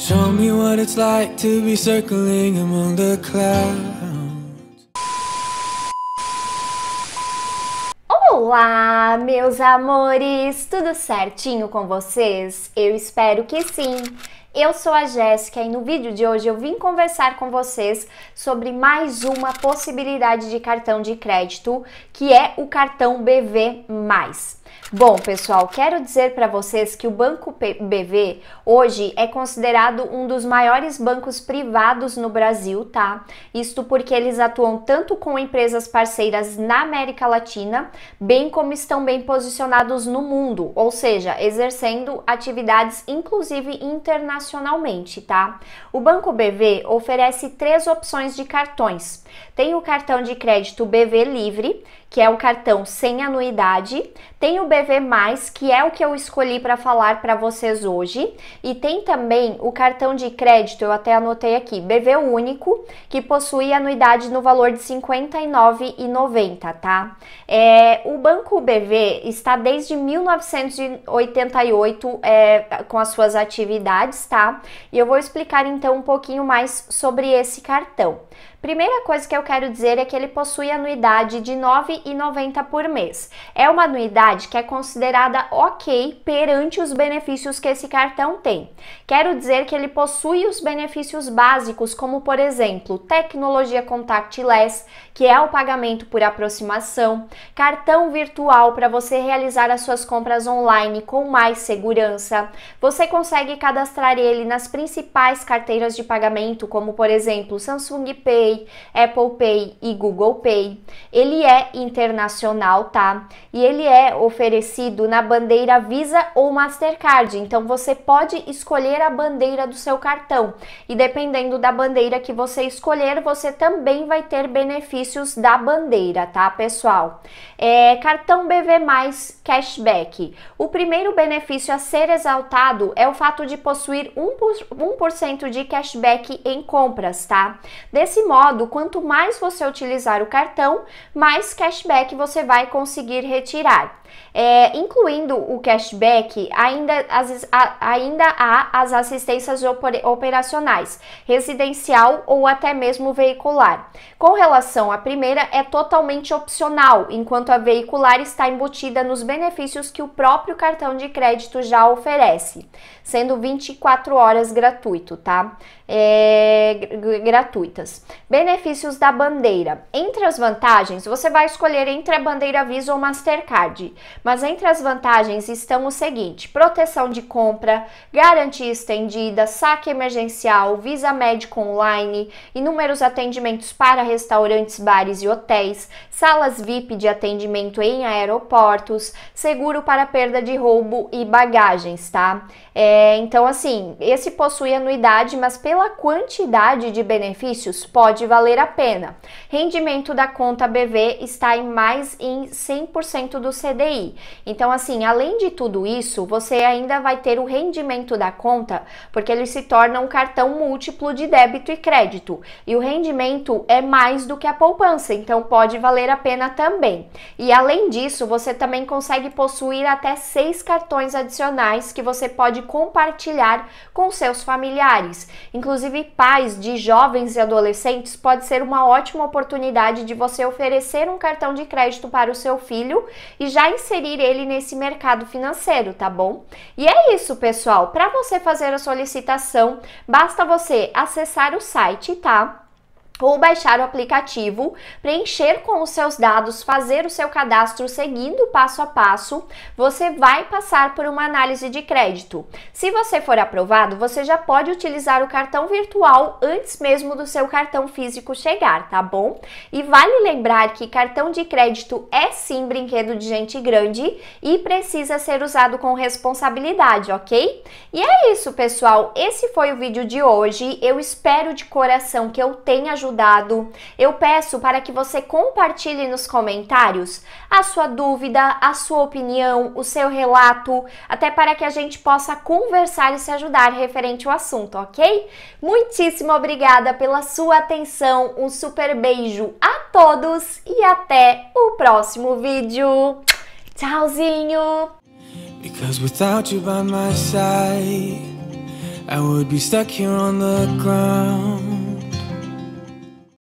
Show me what it's like to be circling among the clouds. Olá, meus amores! Tudo certinho com vocês? Eu espero que sim! Eu sou a Jéssica e no vídeo de hoje eu vim conversar com vocês sobre mais uma possibilidade de cartão de crédito, que é o cartão BV+. Bom, pessoal, quero dizer para vocês que o Banco BV hoje é considerado um dos maiores bancos privados no Brasil, tá? Isto porque eles atuam tanto com empresas parceiras na América Latina, bem como estão bem posicionados no mundo, ou seja, exercendo atividades inclusive internacionalmente, tá? O Banco BV oferece três opções de cartões. Tem o cartão de crédito BV Livre, que é o cartão sem anuidade, tem o BV+, que é o que eu escolhi para falar para vocês hoje, e tem também o cartão de crédito, eu até anotei aqui, BV Único, que possui anuidade no valor de R$ 59,90, tá? É, o Banco BV está desde 1988 é, com as suas atividades, tá? E eu vou explicar então um pouquinho mais sobre esse cartão. Primeira coisa que eu quero dizer é que ele possui anuidade de R$ 9,90 por mês. É uma anuidade que é considerada ok perante os benefícios que esse cartão tem. Quero dizer que ele possui os benefícios básicos, como por exemplo, tecnologia contactless, que é o pagamento por aproximação, cartão virtual para você realizar as suas compras online com mais segurança. Você consegue cadastrar ele nas principais carteiras de pagamento, como por exemplo, Samsung Pay, Pay, Apple Pay e Google Pay. Ele é internacional, tá? E ele é oferecido na bandeira Visa ou Mastercard. Então você pode escolher a bandeira do seu cartão. E dependendo da bandeira que você escolher, você também vai ter benefícios da bandeira, tá, pessoal? É, cartão BV mais cashback. O primeiro benefício a ser exaltado é o fato de possuir 1%, cento de cashback em compras, tá? Desse modo modo, quanto mais você utilizar o cartão, mais cashback você vai conseguir retirar. É, incluindo o cashback, ainda, as, a, ainda há as assistências operacionais, residencial ou até mesmo veicular. Com relação à primeira, é totalmente opcional, enquanto a veicular está embutida nos benefícios que o próprio cartão de crédito já oferece, sendo 24 horas gratuito, tá? É, gratuitas. Benefícios da bandeira. Entre as vantagens, você vai escolher entre a bandeira Visa ou Mastercard. Mas entre as vantagens estão o seguinte: proteção de compra, garantia estendida, saque emergencial, Visa médico online, inúmeros atendimentos para restaurantes, bares e hotéis, salas VIP de atendimento em aeroportos, seguro para perda de roubo e bagagens, tá? É, então, assim, esse possui anuidade, mas pela quantidade de benefícios, pode pode valer a pena. Rendimento da conta BV está em mais em 100% do CDI. Então, assim, além de tudo isso, você ainda vai ter o rendimento da conta, porque ele se torna um cartão múltiplo de débito e crédito. E o rendimento é mais do que a poupança, então pode valer a pena também. E além disso, você também consegue possuir até seis cartões adicionais que você pode compartilhar com seus familiares. Inclusive, pais de jovens e adolescentes pode ser uma ótima oportunidade de você oferecer um cartão de crédito para o seu filho e já inserir ele nesse mercado financeiro, tá bom? E é isso, pessoal. Para você fazer a solicitação, basta você acessar o site, tá? ou baixar o aplicativo, preencher com os seus dados, fazer o seu cadastro seguindo passo a passo, você vai passar por uma análise de crédito. Se você for aprovado, você já pode utilizar o cartão virtual antes mesmo do seu cartão físico chegar, tá bom? E vale lembrar que cartão de crédito é sim brinquedo de gente grande e precisa ser usado com responsabilidade, ok? E é isso, pessoal. Esse foi o vídeo de hoje. Eu espero de coração que eu tenha ajudado ajudado. Eu peço para que você compartilhe nos comentários a sua dúvida, a sua opinião, o seu relato, até para que a gente possa conversar e se ajudar referente ao assunto, ok? Muitíssimo obrigada pela sua atenção, um super beijo a todos e até o próximo vídeo. Tchauzinho! Because without you by my side, I would be stuck here on the ground.